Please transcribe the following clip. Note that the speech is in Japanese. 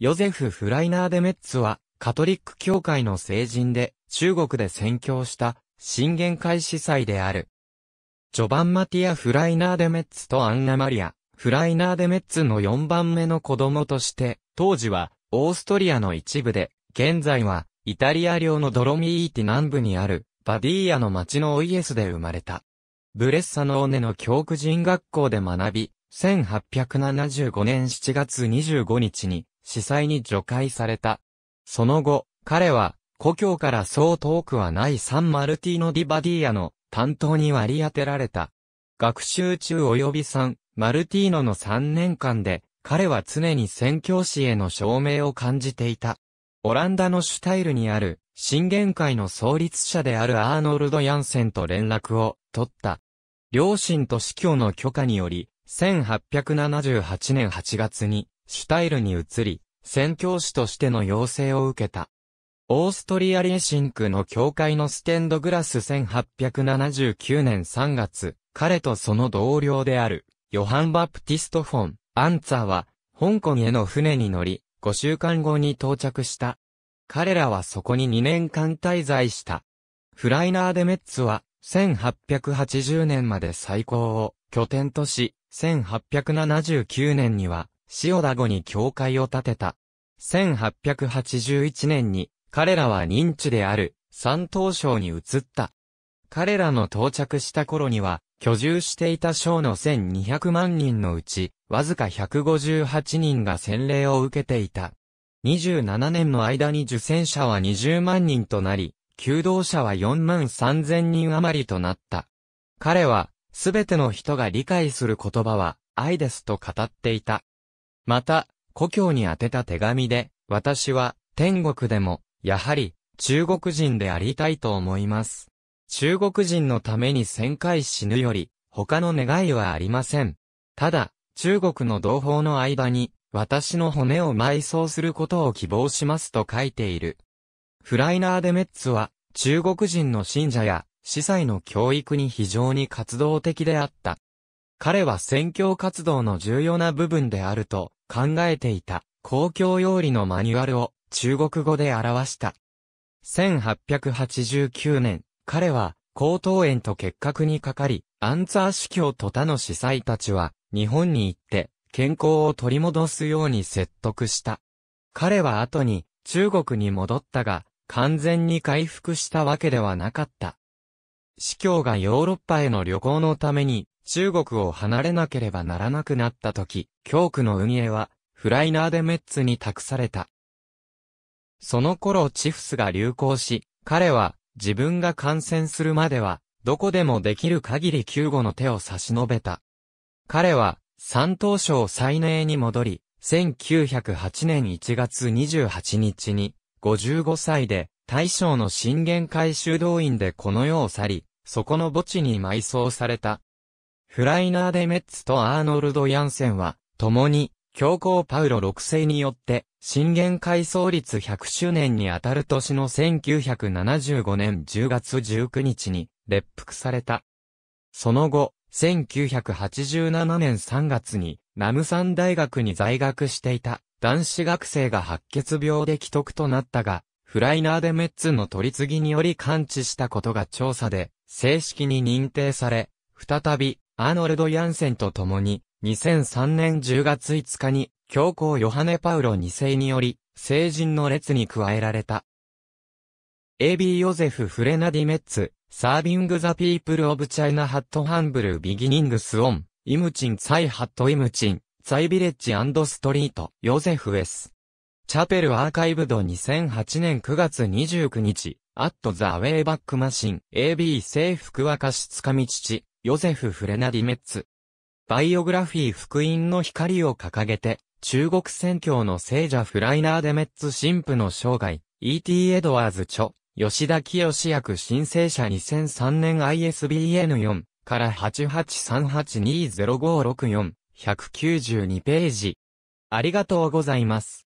ヨゼフ・フライナーデメッツは、カトリック教会の聖人で、中国で宣教した、新元会司祭である。ジョバン・マティア・フライナーデメッツとアンナ・マリア、フライナーデメッツの4番目の子供として、当時は、オーストリアの一部で、現在は、イタリア領のドロミーティ南部にある、バディーヤの町のオイエスで生まれた。ブレッサの尾根の教区人学校で学び、1875年7月25日に、司祭に除外された。その後、彼は、故郷からそう遠くはないサンマルティーノ・ディバディアの担当に割り当てられた。学習中及び3、マルティーノの3年間で、彼は常に宣教師への証明を感じていた。オランダのシュタイルにある、新玄会の創立者であるアーノルド・ヤンセンと連絡を取った。両親と司教の許可により、1878年8月に、シュタイルに移り、宣教師としての要請を受けた。オーストリア・リエシンクの教会のステンドグラス1879年3月、彼とその同僚である、ヨハン・バプティスト・フォン、アンツァは、香港への船に乗り、5週間後に到着した。彼らはそこに2年間滞在した。フライナー・デメッツは、1880年まで最高を拠点とし、1879年には塩田後に教会を建てた。1881年に彼らは認知である三等省に移った。彼らの到着した頃には、居住していた省の1200万人のうち、わずか158人が洗礼を受けていた。27年の間に受選者は20万人となり、求道者は4万3000人余りとなった。彼は、すべての人が理解する言葉は、愛ですと語っていた。また、故郷に宛てた手紙で、私は、天国でも、やはり、中国人でありたいと思います。中国人のために旋回死ぬより、他の願いはありません。ただ、中国の同胞の間に、私の骨を埋葬することを希望しますと書いている。フライナー・デメッツは、中国人の信者や、司祭の教育に非常に活動的であった。彼は宣教活動の重要な部分であると考えていた公共用理のマニュアルを中国語で表した。1889年、彼は高等園と結核にかかり、アンツァー司教と他の司祭たちは日本に行って健康を取り戻すように説得した。彼は後に中国に戻ったが、完全に回復したわけではなかった。司教がヨーロッパへの旅行のために中国を離れなければならなくなった時、教区の運営は、フライナーデメッツに託された。その頃チフスが流行し、彼は、自分が感染するまでは、どこでもできる限り救護の手を差し伸べた。彼は、山東省最寧に戻り、1908年1月28日に、55歳で、大将の震源回修道院でこの世を去り、そこの墓地に埋葬された。フライナーデ・メッツとアーノルド・ヤンセンは、共に、教皇パウロ6世によって、震源階層率100周年にあたる年の1975年10月19日に、列服された。その後、1987年3月に、ラムサン大学に在学していた男子学生が白血病で既得となったが、フライナーデメッツの取り次ぎにより完治したことが調査で、正式に認定され、再び、アーノルド・ヤンセンと共に、2003年10月5日に、教皇ヨハネ・パウロ2世により、成人の列に加えられた。AB ヨゼフ・フレナディメッツ、サービング・ザ・ピープル・オブ・チャイナ・ハット・ハンブル・ビギニングス・オン、イムチン・ツァイ・ハット・イムチン、ツァイ・ビレッジ・アンド・ストリート、ヨゼフ・エス。チャペル・アーカイブド2008年9月29日、アット・ザ・ウェイバック・マシン、AB 制服は貸しつかみ父、ヨゼフ・フレナディ・メッツ。バイオグラフィー福音の光を掲げて、中国宣教の聖者フライナー・デメッツ神父の生涯、E.T. エドワーズ著、吉田清役申請者2003年 ISBN4 から883820564、192ページ。ありがとうございます。